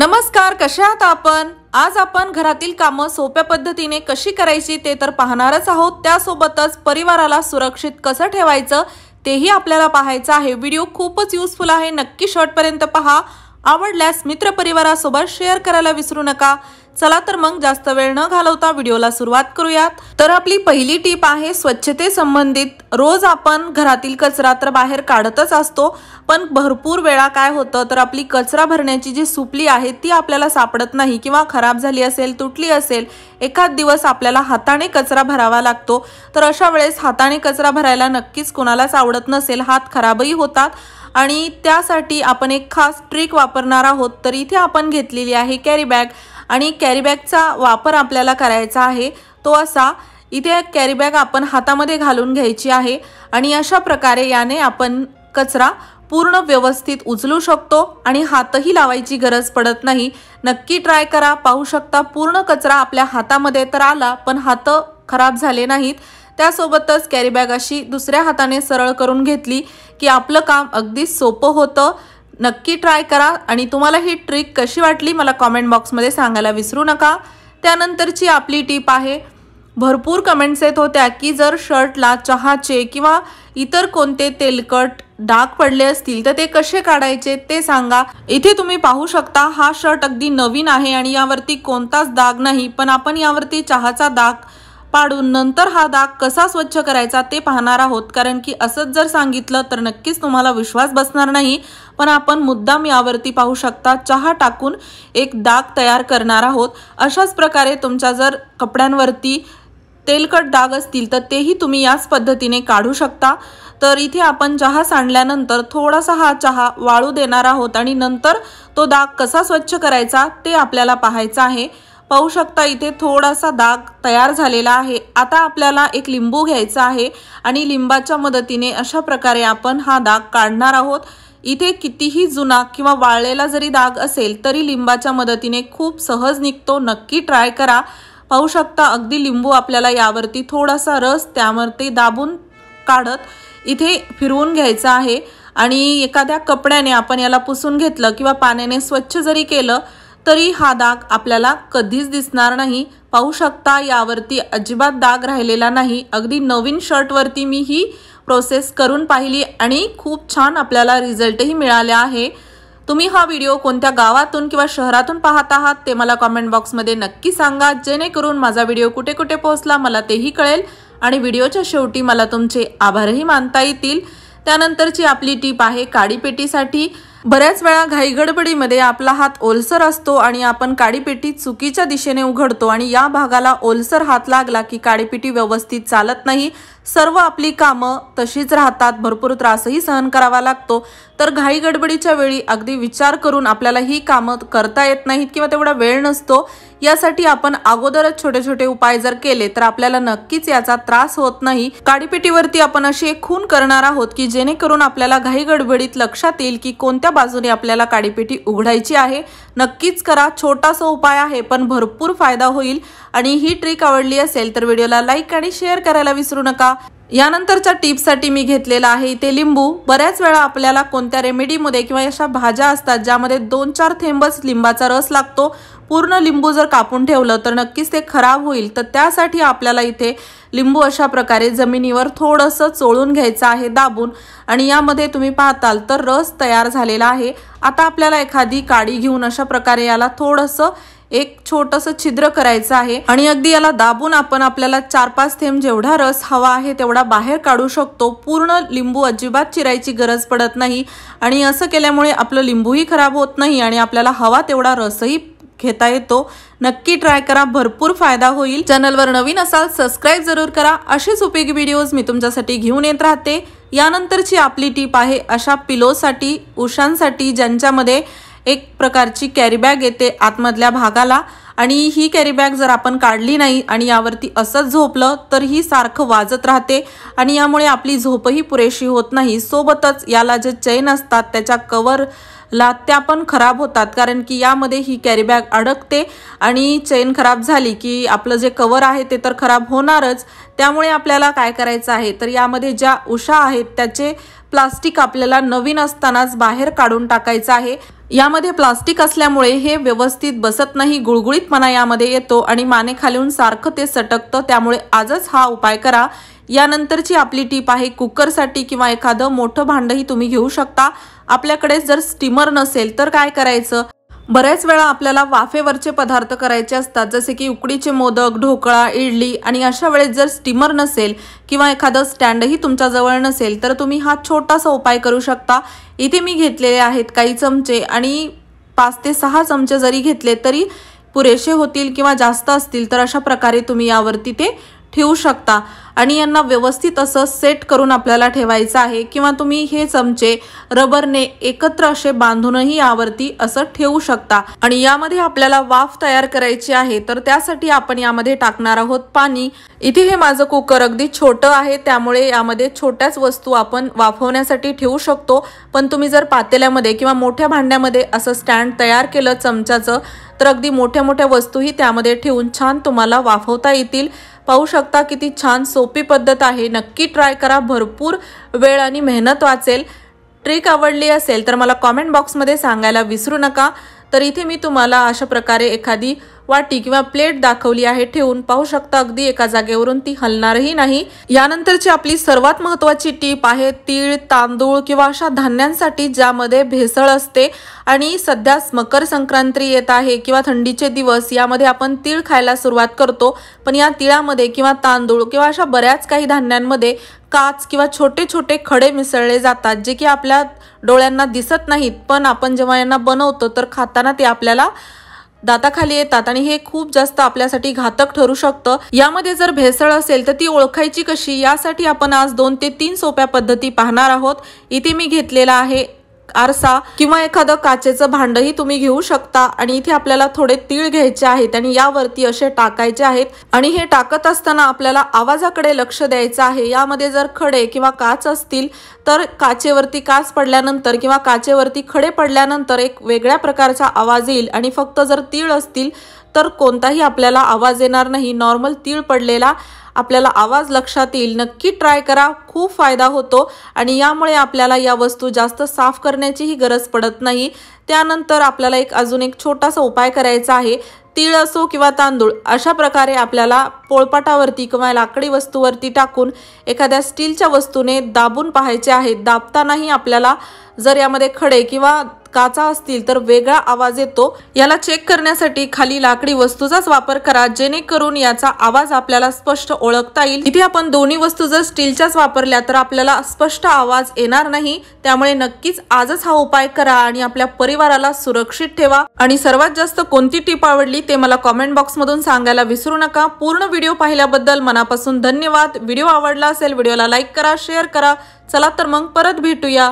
नमस्कार कशा आहात आपण आज आपण घरातील काम सोप्या पद्धतीने कशी करायची ते तर पाहणारच आहोत त्यासोबतच परिवाराला सुरक्षित कसं ठेवायचं तेही आपल्याला पाहायचं आहे व्हिडिओ खूपच युजफुल आहे नक्की शॉर्टपर्यंत पहा आवडल्यास मित्रपरिवारासोबत शेअर करायला विसरू नका चला तर मग जास्त वेळ न घालवता व्हिडिओला सुरुवात करूयात तर आपली पहिली टीप आहे स्वच्छते संबंधित रोज आपण घरातील कचरा तर बाहेर काढतच असतो पण भरपूर वेळा काय होतं तर आपली कचरा भरण्याची जी सुपली आहे ती आपल्याला सापडत नाही किंवा खराब झाली असेल तुटली असेल एखाद दिवस आपल्याला हाताने कचरा भरावा लागतो तर अशा वेळेस हाताने कचरा भरायला नक्कीच कोणालाच आवडत नसेल हात खराबही होतात आणि त्यासाठी आपण एक खास ट्रिक वापरणार आहोत तर इथे आपण घेतलेली आहे कॅरीबॅग आणि कॅरीबॅगचा वापर आपल्याला करायचा आहे तो असा इथे कॅरीबॅग आपण हातामध्ये घालून घ्यायची आहे आणि अशा प्रकारे याने आपण कचरा पूर्ण व्यवस्थित उचलू शकतो आणि हातही लावायची गरज पडत नाही नक्की ट्राय करा पाहू शकता पूर्ण कचरा आपल्या हातामध्ये तर आला पण हात खराब झाले नाहीत त्यासोबतच कॅरीबॅग अशी दुसऱ्या हाताने सरळ करून घेतली की आपलं काम अगदी सोपं होतं नक्की ट्राय करा आणि तुम्हाला ही ट्रिक कशी वाटली मला कॉमेंट बॉक्समध्ये सांगायला विसरू नका त्यानंतरची आपली टीप आहे भरपूर कमेंट्स येत होत्या की जर शर्टला चहाचे किंवा इतर कोणते तेलकट डाग पडले असतील तर ते कसे काढायचे ते सांगा इथे तुम्ही पाहू शकता हा शर्ट अगदी नवीन आहे आणि यावरती कोणताच दाग नाही पण आपण यावरती चहाचा दाग पाडून नंतर हा दाग कसा स्वच्छ करायचा ते पाहणार आहोत कारण की असंच जर सांगितलं तर नक्कीच तुम्हाला विश्वास बसणार नाही पण आपण मुद्दाम यावरती पाहू शकता चहा टाकून एक दाग तयार करणार आहोत अशाच प्रकारे तुमच्या जर कपड्यांवरती तेलकट दाग असतील तर तेही तुम्ही याच पद्धतीने काढू शकता तर इथे आपण चहा सांडल्यानंतर थोडासा हा चहा वाळू देणार आहोत आणि नंतर तो दाग कसा स्वच्छ करायचा ते आपल्याला पाहायचं आहे पाहू शकता इथे थोडासा दाग तयार झालेला आहे आता आपल्याला एक लिंबू घ्यायचा आहे आणि लिंबाच्या मदतीने अशा प्रकारे आपण हा दाग काढणार आहोत इथे कितीही जुना किंवा वाळलेला जरी दाग असेल तरी लिंबाच्या मदतीने खूप सहज निघतो नक्की ट्राय करा पाहू शकता अगदी लिंबू आपल्याला यावरती थोडासा रस त्यावरती दाबून काढत इथे फिरवून घ्यायचा आहे आणि एखाद्या कपड्याने आपण याला पुसून घेतलं किंवा पाण्याने स्वच्छ जरी केलं तरी हा दाग आपल्याला कधीच दिसणार नाही पाहू शकता यावरती अजिबात दाग राहिलेला नाही अगदी नवीन शर्टवरती मी ही प्रोसेस करून पाहिली आणि खूप छान आपल्याला रिझल्टही मिळाले आहे तुम्ही हा व्हिडिओ कोणत्या गावातून किंवा शहरातून पाहत आहात ते मला कॉमेंट बॉक्समध्ये नक्की सांगा जेणेकरून माझा व्हिडिओ कुठे कुठे पोहोचला मला तेही कळेल आणि व्हिडिओच्या शेवटी मला तुमचे आभारही मानता येतील त्यानंतरची आपली टीप आहे काडीपेटीसाठी बऱ्याच वेळा घाईगडबडीमध्ये आपला हात ओलसर असतो आणि आपण काडीपेटी चुकीच्या दिशेने उघडतो आणि या भागाला ओलसर हात लागला की काडीपेटी व्यवस्थित चालत नाही सर्व आपली कामं तशीच राहतात भरपूर त्रासही सहन करावा लागतो तर घाई गडबडीच्या वेळी अगदी विचार करून आपल्याला ही कामं करता येत नाहीत किंवा तेवढा वेळ नसतो यासाठी आपण अगोदरच छोटे छोटे उपाय जर केले तर आपल्याला नक्कीच याचा त्रास होत नाही काडीपेटीवरती आपण अशी एक खून करणार आहोत की जेणेकरून आपल्याला घाई गडबडीत लक्षात येईल की कोणत्या बाजूने आपल्याला काडीपेटी उघडायची आहे नक्कीच करा छोटासा उपाय आहे पण भरपूर फायदा होईल आणि ही ट्रिक आवडली असेल तर व्हिडिओला लाईक आणि शेअर करायला विसरू नका यानंतरच्या टिप्ससाठी मी घेतलेला आहे इथे लिंबू बऱ्याच वेळा आपल्याला कोणत्या रेमेडीमध्ये किंवा अशा भाज्या असतात ज्यामध्ये दोन चार थेंबच लिंबाचा रस लागतो पूर्ण लिंबू जर कापून ठेवलं तर नक्कीच ते खराब होईल तर त्यासाठी आपल्याला इथे लिंबू अशा प्रकारे जमिनीवर थोडंसं चोळून घ्यायचं आहे दाबून आणि यामध्ये तुम्ही पाहताल तर रस तयार झालेला आहे आता आपल्याला एखादी काडी घेऊन अशा प्रकारे याला थोडंसं एक छोटंसं छिद्र करायचं आहे आणि अगदी याला दाबून आपण आपल्याला चार पाच थेंब जेवढा रस हवा आहे तेवढा बाहेर काढू शकतो पूर्ण लिंबू अजिबात चिरायची गरज पडत नाही आणि असं केल्यामुळे आपलं लिंबूही खराब होत नाही आणि आपल्याला हवा तेवढा रसही घेता येतो नक्की ट्राय करा भरपूर फायदा होईल चॅनलवर नवीन असाल सबस्क्राईब जरूर करा अशीच उपयोगी व्हिडिओज मी तुमच्यासाठी घेऊन येत राहते यानंतरची आपली टीप आहे अशा पिलोसाठी उशांसाठी ज्यांच्यामध्ये एक प्रकारची कॅरीबॅग येते आतमधल्या भागाला आणि ही कॅरीबॅग जर आपण काढली नाही आणि यावरती असंच झोपलं तर ही सारखं वाजत राहते आणि यामुळे आपली झोपही पुरेशी होत नाही सोबतच याला जे चैन असतात त्याच्या कवरला त्या पण खराब होतात कारण की यामध्ये ही कॅरीबॅग अडकते आणि चेन खराब झाली की आपलं जे कवर आहे ते तर खराब होणारच त्यामुळे आपल्याला काय करायचं आहे तर यामध्ये ज्या उषा आहेत त्याचे प्लास्टिक आपल्याला नवीन असतानाच बाहेर काढून टाकायचं आहे यामध्ये प्लास्टिक असल्यामुळे हे व्यवस्थित बसत नाही गुळगुळीतपणा यामध्ये येतो आणि माने खालून सारखं ते सटकतं त्यामुळे आजच हा उपाय करा यानंतरची आपली टीप आहे कुकरसाठी किंवा एखादं मोठं भांडही तुम्ही घेऊ शकता आपल्याकडे जर स्टीमर नसेल तर काय करायचं बऱ्याच वेळा आपल्याला वाफेवरचे पदार्थ करायचे असतात जसे की उकडीचे मोदक ढोकळा इडली आणि अशा वेळेस जर स्टीमर नसेल किंवा एखादं स्टँडही तुमच्याजवळ नसेल तर तुम्ही हा छोटासा उपाय करू शकता इथे मी घेतलेले आहेत काही चमचे आणि पाच ते सहा चमचे जरी घेतले तरी पुरेसे होतील किंवा जास्त असतील तर अशा प्रकारे तुम्ही यावरती ते ठेवू शकता आणि यांना व्यवस्थित असं सेट करून आपल्याला ठेवायचं आहे किंवा तुम्ही हे चमचे रबरने एकत्र असे बांधूनही यावरती असं ठेवू शकता आणि यामध्ये आपल्याला वाफ तयार करायची आहे तर त्यासाठी आपण यामध्ये टाकणार आहोत पाणी इथे हे माझं कुकर अगदी छोटं आहे त्यामुळे यामध्ये छोट्याच वस्तू आपण वाफवण्यासाठी ठेवू शकतो पण तुम्ही जर पातेल्यामध्ये किंवा मोठ्या भांड्यामध्ये असं स्टँड तयार केलं चमच्याचं तर अगदी मोठ्या मोठ्या वस्तूही त्यामध्ये ठेवून छान तुम्हाला वाफवता येतील पाहू शकता किती छान सोपी पद्धत आहे नक्की ट्राय करा भरपूर वेळ आणि मेहनत वाचेल ट्रिक आवडली असेल तर मला कॉमेंट बॉक्समध्ये सांगायला विसरू नका तर इथे मी तुम्हाला अशा प्रकारे एखादी वाटी किंवा प्लेट दाखवली आहे ठेवून पाहू शकता अगदी एका जागेवरून ती हलणारही नाही यानंतरची आपली सर्वात महत्वाची टीप आहे तीळ तांदूळ किंवा अशा धान्यांसाठी ज्यामध्ये भेसळ असते आणि सध्या मकर संक्रांती येत आहे किंवा थंडीचे दिवस यामध्ये आपण तीळ खायला सुरुवात करतो पण या तिळामध्ये किंवा तांदूळ किंवा अशा बऱ्याच काही धान्यांमध्ये काच किंवा छोटे छोटे खडे मिसळले जातात जे की आपल्या डोळ्यांना दिसत नाहीत पण आपण जेव्हा यांना बनवतो तर खाताना ते आपल्याला दाताखाली येतात आणि हे खूप जास्त आपल्यासाठी घातक ठरू शकतं यामध्ये जर भेसळ असेल तर ती ओळखायची कशी यासाठी आपण आज दोन ते तीन सोप्या पद्धती पाहणार आहोत इथे मी घेतलेला आहे आरसा किंवा एखादं काचेचं भांडही तुम्ही घेऊ शकता आणि इथे आपल्याला थोडे तीळ घ्यायचे आहेत आणि यावरती असे टाकायचे आहेत आणि हे टाकत असताना आपल्याला आवाजाकडे लक्ष द्यायचं आहे यामध्ये जर खडे किंवा काच असतील तर काचेवरती काच पडल्यानंतर किंवा काचेवरती खडे पडल्यानंतर एक वेगळ्या प्रकारचा आवाज येईल आणि फक्त जर तीळ असतील तर कोणताही आपल्याला आवाज येणार नाही नॉर्मल तीळ पडलेला आपल्याला आवाज लक्षात येईल नक्की ट्राय करा खूप फायदा होतो आणि यामुळे आपल्याला या वस्तू जास्त साफ करण्याचीही गरज पडत नाही त्यानंतर आपल्याला एक अजून एक छोटासा उपाय करायचा आहे तीळ असो किंवा तांदूळ अशा प्रकारे आपल्याला पोळपाटावरती किंवा लाकडी वस्तूवरती टाकून एखाद्या स्टीलच्या वस्तूने दाबून पाहायचे आहेत दाबतानाही आपल्याला जर यामध्ये खडे किंवा काचा असतील तर वेगळा आवाज येतो याला चेक करण्यासाठी खाली लाकडी वस्तूचाच वापर करा जेणेकरून याचा आवाज आपल्याला स्पष्ट ओळखता येईल इथे आपण दोन्ही वस्तू जर स्टीलच्याच वापरल्या तर आपल्याला स्पष्ट आवाज येणार नाही त्यामुळे नक्कीच आजच हा उपाय करा आणि आपल्या परिवाराला सुरक्षित ठेवा आणि सर्वात जास्त कोणती टीप आवडली ते मला कॉमेंट मधून सांगायला विसरू नका पूर्ण व्हिडिओ पाहिल्याबद्दल मनापासून धन्यवाद व्हिडिओ आवडला असेल व्हिडिओला लाईक करा शेअर करा चला तर मग परत भेटूया